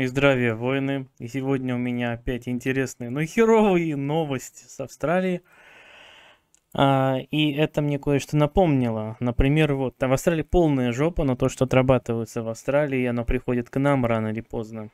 И здравия, воины. И сегодня у меня опять интересные, но ну, херовые новости с Австралии. А, и это мне кое-что напомнило. Например, вот там в Австралии полная жопа, но то, что отрабатывается в Австралии, оно приходит к нам рано или поздно.